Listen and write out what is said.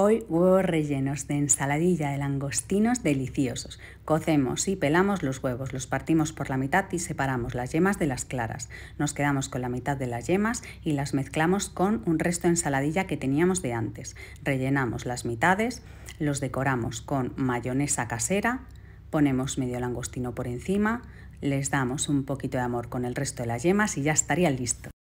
Hoy huevos rellenos de ensaladilla de langostinos deliciosos. Cocemos y pelamos los huevos, los partimos por la mitad y separamos las yemas de las claras. Nos quedamos con la mitad de las yemas y las mezclamos con un resto de ensaladilla que teníamos de antes. Rellenamos las mitades, los decoramos con mayonesa casera, ponemos medio langostino por encima, les damos un poquito de amor con el resto de las yemas y ya estaría listo.